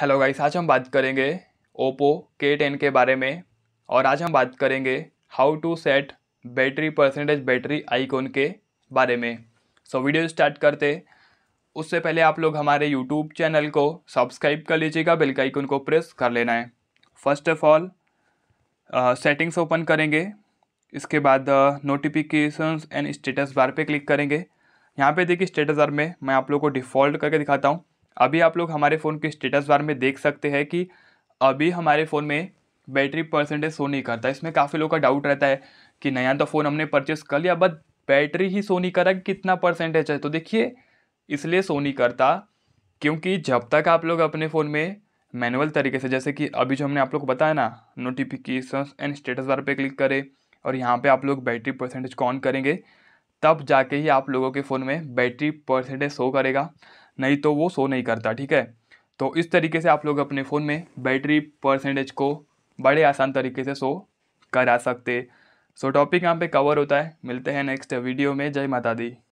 hello guys आज हम बात करेंगे ओप्पो के टेन के बारे में और आज हम बात करेंगे how to set battery percentage battery icon के बारे में सो so, वीडियो स्टार्ट करते उससे पहले आप लोग हमारे यूट्यूब चैनल को सब्सक्राइब कर लीजिएगा बेल का आइकॉन को प्रेस कर लेना है first of all settings open करेंगे इसके बाद नोटिफिकेशंस एंड स्टेटस बार पे क्लिक करेंगे यहाँ पे देखिए स्टेटस बार में मैं आप लोग को डिफ़ॉल्ट करके दिखाता हूँ अभी आप लोग हमारे फ़ोन के स्टेटस बार में देख सकते हैं कि अभी हमारे फ़ोन में बैटरी परसेंटेज शो नहीं करता इसमें काफ़ी लोगों का डाउट रहता है कि नया तो फ़ोन हमने परचेस कर लिया बट बैटरी ही शो नहीं करा कि कितना परसेंटेज है तो देखिए इसलिए शो नहीं करता क्योंकि जब तक आप लोग अपने फ़ोन में मैनुअल तरीके से जैसे कि अभी जो हमने आप लोग को बताया ना नोटिफिकेशन एंड स्टेटस बार पे क्लिक करें और यहाँ पे आप लोग बैटरी परसेंटेज ऑन करेंगे तब जाके ही आप लोगों के फ़ोन में बैटरी परसेंटेज शो करेगा नहीं तो वो शो नहीं करता ठीक है तो इस तरीके से आप लोग अपने फ़ोन में बैटरी परसेंटेज को बड़े आसान तरीके से शो करा सकते सो टॉपिक यहाँ पे कवर होता है मिलते हैं नेक्स्ट वीडियो में जय माता दी